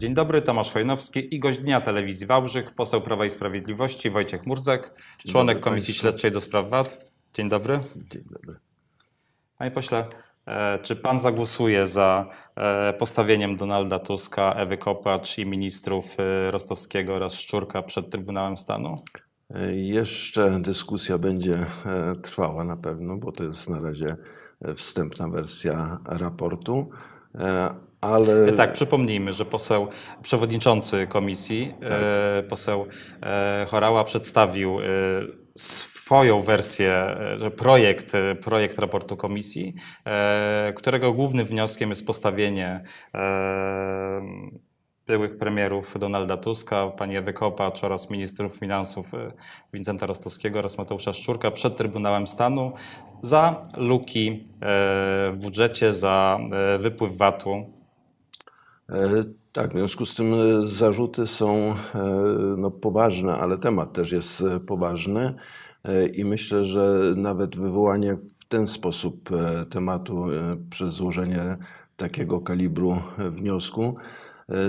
Dzień dobry, Tomasz Chojnowski i gość dnia Telewizji Wałbrzych, poseł Prawa i Sprawiedliwości Wojciech Murzak, Dzień członek dobry, Komisji Państwu. Śledczej do Spraw VAT. Dzień dobry. Dzień dobry. Panie pośle, e, czy pan zagłosuje za e, postawieniem Donalda Tuska, Ewy Kopacz i ministrów e, Rostowskiego oraz Szczurka przed Trybunałem Stanu? Jeszcze dyskusja będzie trwała na pewno, bo to jest na razie wstępna wersja raportu. E, ale... E, tak, przypomnijmy, że poseł przewodniczący komisji, e, tak. poseł Chorała przedstawił swoją wersję, projekt, projekt raportu komisji, którego głównym wnioskiem jest postawienie byłych premierów Donalda Tuska, pani Ewy Kopacz oraz ministrów finansów Wincenta Rostowskiego oraz Mateusza Szczurka przed Trybunałem Stanu za luki e, w budżecie, za e, wypływ VAT-u? E, tak, w związku z tym zarzuty są no, poważne, ale temat też jest poważny i myślę, że nawet wywołanie w ten sposób tematu przez złożenie takiego kalibru wniosku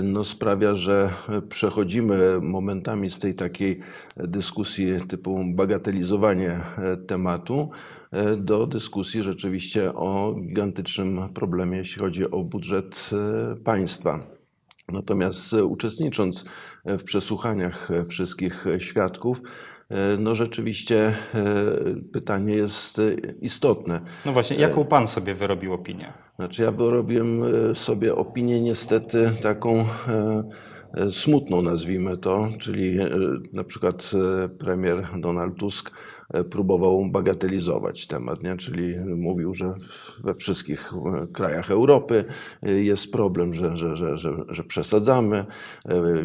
no, sprawia, że przechodzimy momentami z tej takiej dyskusji typu bagatelizowanie e, tematu e, do dyskusji rzeczywiście o gigantycznym problemie, jeśli chodzi o budżet e, państwa. Natomiast uczestnicząc w przesłuchaniach wszystkich świadków, E, no rzeczywiście e, pytanie jest e, istotne. No właśnie, jaką pan sobie wyrobił opinię? Znaczy ja wyrobiłem sobie opinię niestety taką smutną, nazwijmy to, czyli e, na przykład e, premier Donald Tusk e, próbował bagatelizować temat, nie? czyli mówił, że we wszystkich krajach Europy jest problem, że, że, że, że, że przesadzamy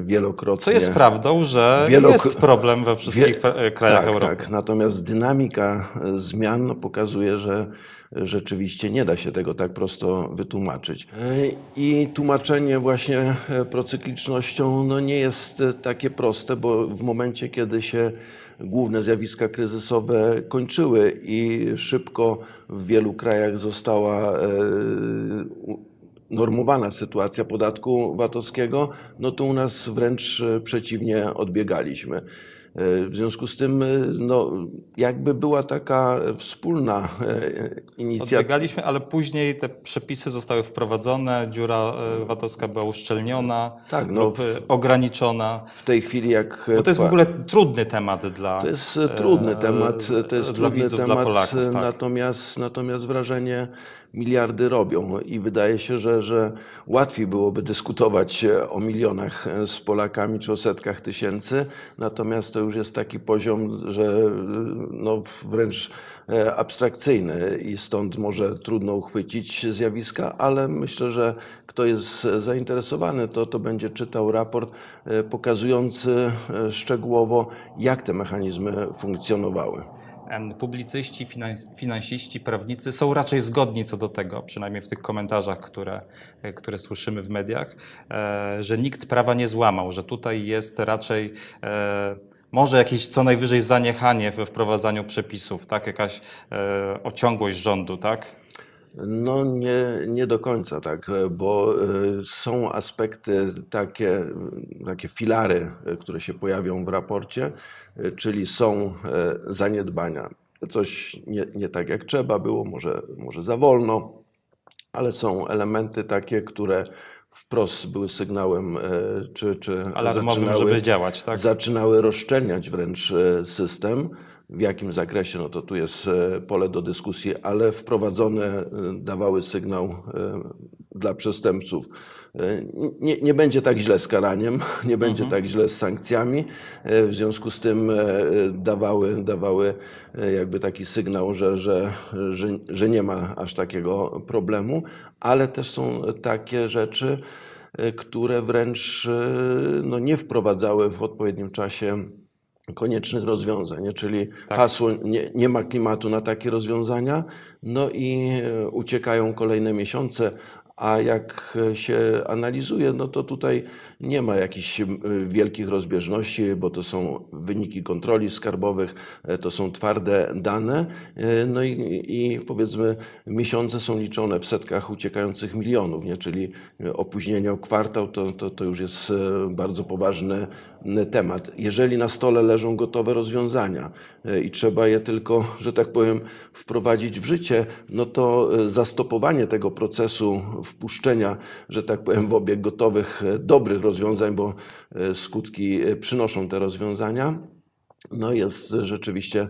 wielokrotnie. Co jest prawdą, że wielok... jest problem we wszystkich wie... krajach tak, Europy. Tak, natomiast dynamika zmian pokazuje, że rzeczywiście nie da się tego tak prosto wytłumaczyć. E, I tłumaczenie właśnie e, procyklicznością no nie jest e, takie proste, bo w momencie, kiedy się główne zjawiska kryzysowe kończyły i szybko w wielu krajach została normowana sytuacja podatku VAT-owskiego, no to u nas wręcz przeciwnie odbiegaliśmy. E, w związku z tym, e, no, jakby była taka wspólna e, inicjatywa. Odbiegaliśmy, ale później te przepisy zostały wprowadzone, dziura VAT-owska była uszczelniona tak, no, w, ograniczona. W tej chwili jak... Bo to jest w ogóle trudny temat dla... To jest trudny temat, to jest dla trudny widzów, temat, Polaków, tak. natomiast, natomiast wrażenie miliardy robią i wydaje się, że, że łatwiej byłoby dyskutować o milionach z Polakami czy o setkach tysięcy, natomiast to już jest taki poziom, że no wręcz e, abstrakcyjny i stąd może trudno uchwycić zjawiska, ale myślę, że kto jest zainteresowany, to, to będzie czytał raport e, pokazujący e, szczegółowo, jak te mechanizmy funkcjonowały publicyści, finansiści, prawnicy są raczej zgodni co do tego, przynajmniej w tych komentarzach, które, które słyszymy w mediach, że nikt prawa nie złamał, że tutaj jest raczej może jakieś co najwyżej zaniechanie we wprowadzaniu przepisów, tak? Jakaś e, ociągłość rządu, tak? No nie, nie do końca tak, bo e, są aspekty takie, takie filary, które się pojawią w raporcie, e, czyli są e, zaniedbania. Coś nie, nie tak jak trzeba było, może, może za wolno, ale są elementy takie, które wprost były sygnałem, e, czy, czy alarmowym, zaczynały, żeby działać, tak? Zaczynały rozszczelniać wręcz e, system w jakim zakresie, no to tu jest e, pole do dyskusji, ale wprowadzone e, dawały sygnał e, dla przestępców. Nie, nie będzie tak źle z karaniem, nie będzie mhm. tak źle z sankcjami. W związku z tym dawały, dawały jakby taki sygnał, że, że, że, że nie ma aż takiego problemu, ale też są takie rzeczy, które wręcz no, nie wprowadzały w odpowiednim czasie koniecznych rozwiązań, czyli tak. hasło nie, nie, ma klimatu na takie rozwiązania, no i e, uciekają kolejne miesiące, a jak e, się analizuje, no to tutaj nie ma jakichś e, wielkich rozbieżności, bo to są wyniki kontroli skarbowych, to są twarde dane, no i, i powiedzmy miesiące są liczone w setkach uciekających milionów, nie? czyli opóźnienie o kwartał to, to, to już jest bardzo poważny temat. Jeżeli na stole leżą gotowe rozwiązania e, i trzeba je tylko, że tak powiem, wprowadzić w życie, no to e, zastopowanie tego procesu wpuszczenia, że tak powiem, w obieg gotowych, e, dobrych rozwiązań, bo skutki przynoszą te rozwiązania, no jest rzeczywiście e,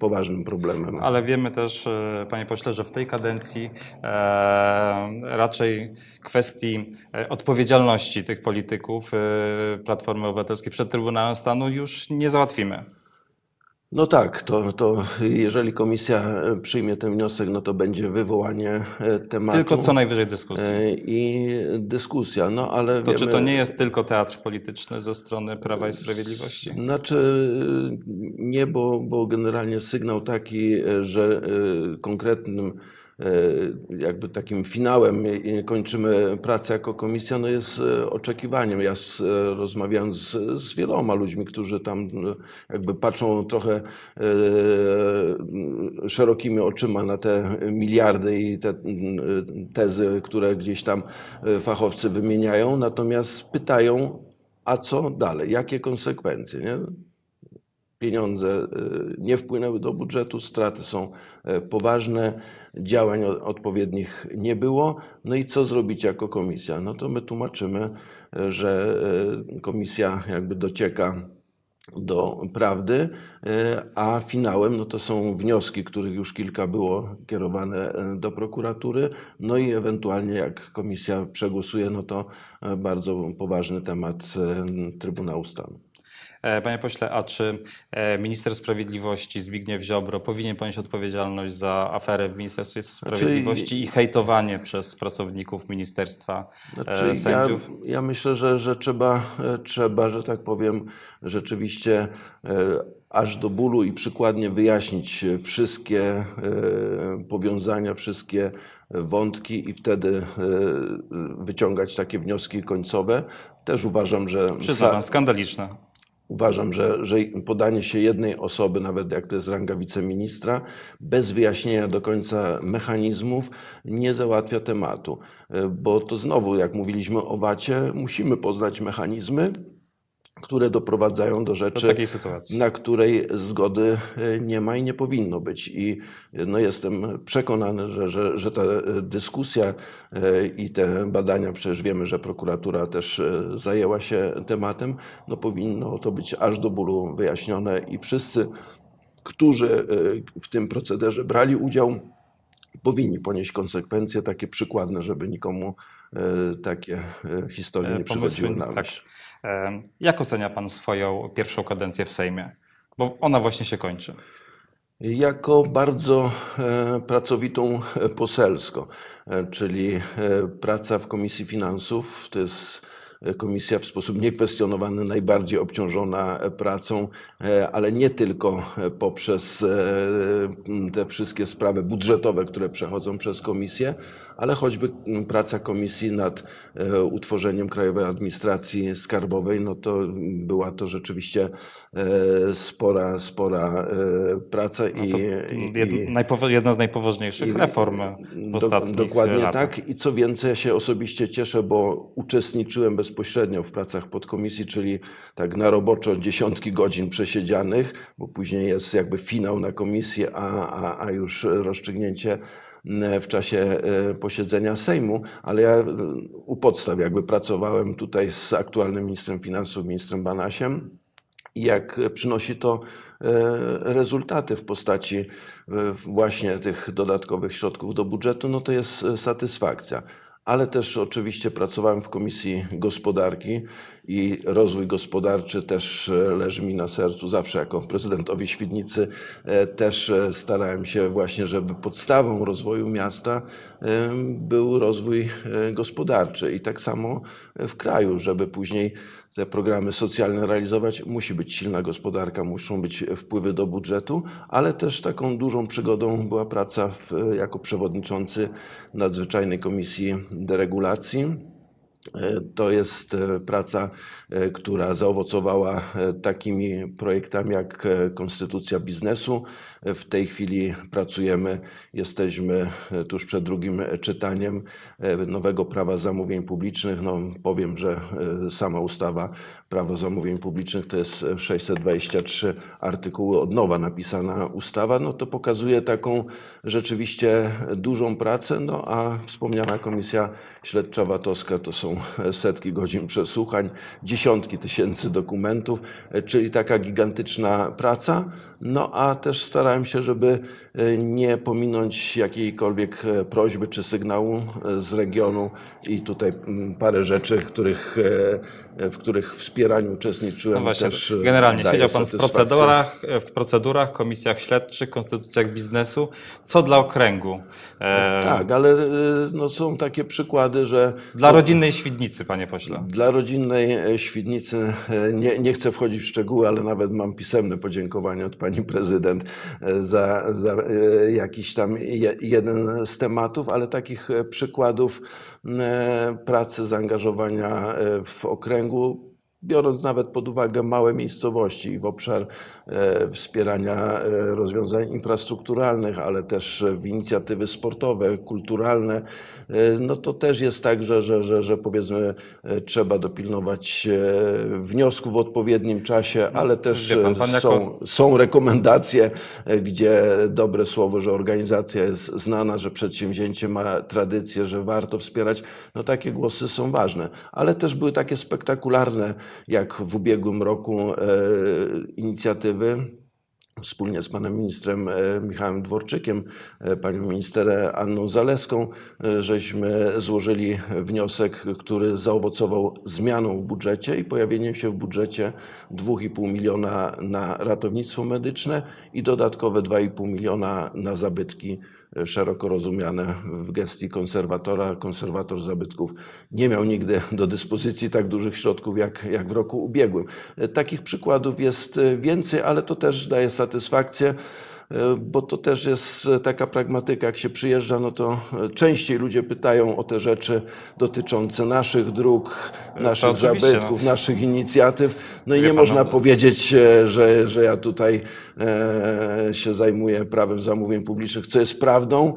poważnym problemem. Ale wiemy też, e, panie pośle, że w tej kadencji e, raczej kwestii odpowiedzialności tych polityków Platformy Obywatelskiej przed Trybunałem Stanu już nie załatwimy. No tak, to, to jeżeli komisja e, przyjmie ten wniosek, no to będzie wywołanie e, tematu. Tylko co najwyżej dyskusji. E, I dyskusja, no ale. To wiemy, czy to nie jest tylko teatr polityczny ze strony Prawa i Sprawiedliwości? Znaczy nie, bo, bo generalnie sygnał taki, że konkretnym E, jakby takim finałem kończymy pracę jako komisja, no jest e, oczekiwaniem. Ja z, e, rozmawiałem z, z, wieloma ludźmi, którzy tam jakby patrzą trochę e, szerokimi oczyma na te miliardy i te tezy, które gdzieś tam fachowcy wymieniają, natomiast pytają, a co dalej, jakie konsekwencje, nie? pieniądze y, nie wpłynęły do budżetu, straty są y, poważne, działań odpowiednich nie było. No i co zrobić jako komisja? No to my tłumaczymy, y, że komisja jakby docieka do prawdy, a finałem no to są wnioski, których już kilka było kierowane do prokuratury, no i ewentualnie jak komisja przegłosuje, no to bardzo poważny temat Trybunału Stanu. E, panie pośle, a czy e, minister sprawiedliwości Zbigniew Ziobro powinien ponieść odpowiedzialność za aferę w Ministerstwie znaczy, Sprawiedliwości znaczy, i hejtowanie przez pracowników ministerstwa e, znaczy, sędziów? Ja, ja myślę, że, że trzeba, trzeba, że tak powiem, rzeczywiście aż do bólu i przykładnie wyjaśnić wszystkie powiązania, wszystkie wątki i wtedy wyciągać takie wnioski końcowe. Też uważam, że. Przyznam, skandaliczne. Uważam, że, że podanie się jednej osoby, nawet jak to jest ranga wiceministra, bez wyjaśnienia do końca mechanizmów nie załatwia tematu. E, bo to znowu, jak mówiliśmy o VAT-ie, musimy poznać mechanizmy, które doprowadzają do rzeczy, do na której zgody e, nie ma i nie powinno być. I e, no jestem przekonany, że, że, że ta e, dyskusja i te badania, przecież wiemy, że prokuratura też zajęła się tematem, no powinno to być aż do bólu wyjaśnione i wszyscy, którzy w tym procederze brali udział, powinni ponieść konsekwencje takie przykładne, żeby nikomu e, takie e, historie e, nie przychodziły na myśl. Tak. Jak ocenia pan swoją pierwszą kadencję w Sejmie? Bo ona właśnie się kończy jako bardzo pracowitą poselsko, czyli praca w Komisji Finansów to jest komisja w sposób niekwestionowany najbardziej obciążona e, pracą, e, ale nie tylko e, poprzez te wszystkie sprawy budżetowe, które przechodzą przez komisję, ale choćby praca komisji nad utworzeniem Krajowej Administracji Skarbowej, no to była to rzeczywiście spora, spora praca no i, jedna, jedna z najpoważniejszych i, reform w do, ostatnich Dokładnie latach. tak i co więcej, ja się osobiście cieszę, bo uczestniczyłem bezpośrednio bezpośrednio w pracach podkomisji, czyli tak na roboczo dziesiątki godzin przesiedzianych, bo później jest jakby finał na komisji, a, a, a już rozstrzygnięcie e, w czasie e, posiedzenia Sejmu, ale ja e, u podstaw jakby pracowałem tutaj z aktualnym ministrem finansów, ministrem Banasiem i jak przynosi to rezultaty w postaci właśnie tych dodatkowych środków do budżetu, no to jest satysfakcja ale też oczywiście pracowałem w Komisji Gospodarki i rozwój gospodarczy też e, leży mi na sercu. Zawsze jako prezydentowi Świdnicy e, też e, starałem się właśnie, żeby podstawą rozwoju miasta był rozwój gospodarczy i tak samo w kraju, żeby później te programy socjalne realizować, musi być silna gospodarka, muszą być wpływy do budżetu, ale też taką dużą przygodą była praca w, jako przewodniczący Nadzwyczajnej Komisji Deregulacji. To jest e, praca, e, która zaowocowała e, takimi projektami jak Konstytucja Biznesu, w tej chwili pracujemy, jesteśmy tuż przed drugim czytaniem e, nowego prawa zamówień publicznych. No, powiem, że e, sama ustawa prawo zamówień publicznych to jest 623 artykuły od nowa napisana ustawa. No to pokazuje taką rzeczywiście dużą pracę, no a wspomniana komisja śledcza VAT-owska to są setki godzin przesłuchań, dziesiątki tysięcy dokumentów, e, czyli taka gigantyczna praca. No a też staramy starałem się, żeby e, nie pominąć jakiejkolwiek e, prośby czy sygnału e, z regionu i tutaj mm, parę rzeczy, których, w których wspieraniu uczestniczyłem. No właśnie, też generalnie siedział Pan w procedurach, w procedurach, komisjach śledczych, konstytucjach biznesu. Co dla okręgu? tak, ale no, są takie przykłady, że... Dla rodzinnej Świdnicy, Panie Pośle. Dla rodzinnej Świdnicy nie, nie chcę wchodzić w szczegóły, ale nawet mam pisemne podziękowanie od Pani Prezydent za, za e, jakiś tam jeden z tematów, ale takich e, przykładów e, pracy, zaangażowania w okręgu biorąc nawet pod uwagę małe miejscowości w obszar e, wspierania e, rozwiązań infrastrukturalnych, ale też w inicjatywy sportowe, kulturalne, e, no to też jest tak, że, że, że, że powiedzmy trzeba dopilnować wniosków w odpowiednim czasie, no, ale też pan, pan są, jako... są rekomendacje, gdzie dobre słowo, że organizacja jest znana, że przedsięwzięcie ma tradycję, że warto wspierać. No takie głosy są ważne, ale też były takie spektakularne jak w ubiegłym roku e, inicjatywy wspólnie z panem ministrem e, Michałem Dworczykiem, e, panią minister Anną Zaleską, żeśmy złożyli wniosek, który zaowocował zmianą w budżecie i pojawieniem się w budżecie 2,5 miliona na ratownictwo medyczne i dodatkowe 2,5 miliona na zabytki szeroko rozumiane w gestii konserwatora. Konserwator zabytków nie miał nigdy do dyspozycji tak dużych środków jak, jak w roku ubiegłym. Takich przykładów jest więcej, ale to też daje satysfakcję bo to też jest e, taka pragmatyka, jak się przyjeżdża, no to e, częściej ludzie pytają o te rzeczy dotyczące naszych dróg, e, naszych zabytków, no. naszych inicjatyw. No Wie i nie pan, można no. powiedzieć, że, że ja tutaj się zajmuję prawem zamówień publicznych, co jest prawdą,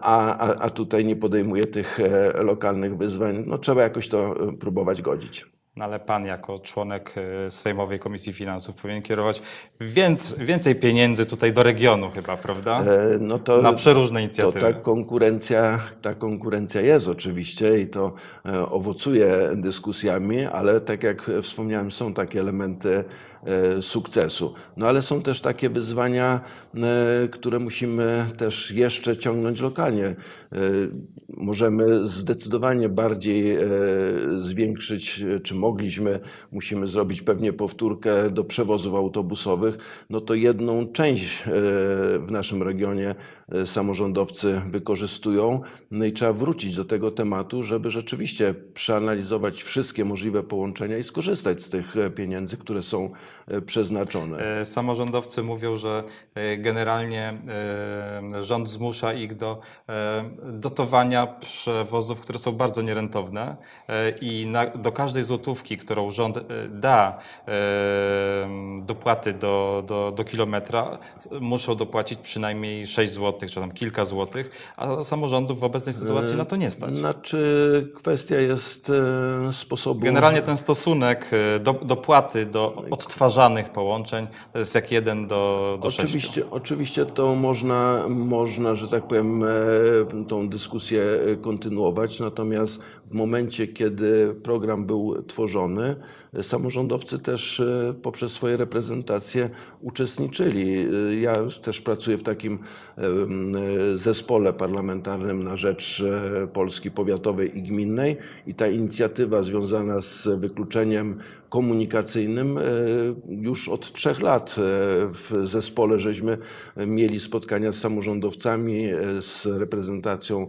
a, a, a tutaj nie podejmuję tych lokalnych wyzwań. No trzeba jakoś to próbować godzić. No ale pan jako członek y, Sejmowej Komisji Finansów powinien kierować więcej, więcej pieniędzy tutaj do regionu chyba, prawda? E, no to, Na przeróżne inicjatywy. To ta, konkurencja, ta konkurencja jest oczywiście i to e, owocuje dyskusjami, ale tak jak wspomniałem, są takie elementy E, sukcesu. No ale są też takie wyzwania, e, które musimy też jeszcze ciągnąć lokalnie. E, możemy zdecydowanie bardziej zwiększyć, czy mogliśmy, musimy zrobić pewnie powtórkę do przewozów autobusowych. No to jedną część w naszym regionie samorządowcy wykorzystują. No i trzeba wrócić do tego tematu, żeby rzeczywiście przeanalizować wszystkie możliwe połączenia i skorzystać z tych pieniędzy, które są E, przeznaczone. E, samorządowcy mówią, że e, generalnie rząd zmusza ich do dotowania przewozów, które są bardzo nierentowne i na, do każdej złotówki, którą rząd da dopłaty do, do, do kilometra, muszą dopłacić przynajmniej 6 złotych, czy tam kilka złotych, a samorządów w obecnej sytuacji na to nie stać. Znaczy kwestia jest sposobu... Generalnie ten stosunek do, dopłaty do odtwarzania odtwarzanych połączeń. To jest jak jeden do, do oczywiście, Oczywiście to można, można, że tak powiem, e, tą dyskusję e, kontynuować, natomiast w momencie, kiedy program był tworzony, samorządowcy też e, poprzez swoje reprezentacje uczestniczyli. Ja też pracuję w takim zespole parlamentarnym na rzecz Polski Powiatowej i Gminnej i ta inicjatywa związana z wykluczeniem komunikacyjnym. E, już od trzech lat e, w zespole żeśmy mieli spotkania z samorządowcami, e, z reprezentacją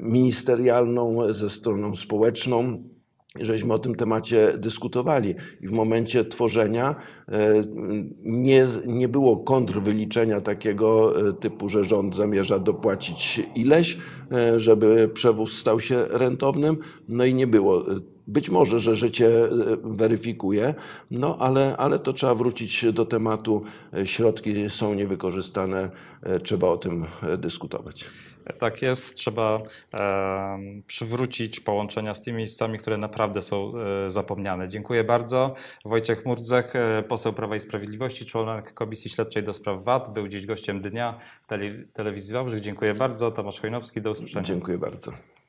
ministerialną, ze stroną społeczną żeśmy o tym temacie dyskutowali i w momencie tworzenia nie, nie było kontrwyliczenia takiego typu, że rząd zamierza dopłacić ileś, żeby przewóz stał się rentownym, no i nie było być może, że życie weryfikuje, no ale, ale to trzeba wrócić do tematu. E, środki są niewykorzystane, e, trzeba o tym e, dyskutować. Tak jest, trzeba e, przywrócić połączenia z tymi miejscami, które naprawdę są e, zapomniane. Dziękuję bardzo. Wojciech Murdzek, e, poseł Prawa i Sprawiedliwości, członek Komisji Śledczej do Spraw VAT, był dziś gościem dnia Tele, Telewizji Wałbrzych. Dziękuję bardzo. Tomasz Chojnowski, do usłyszenia. Dziękuję bardzo.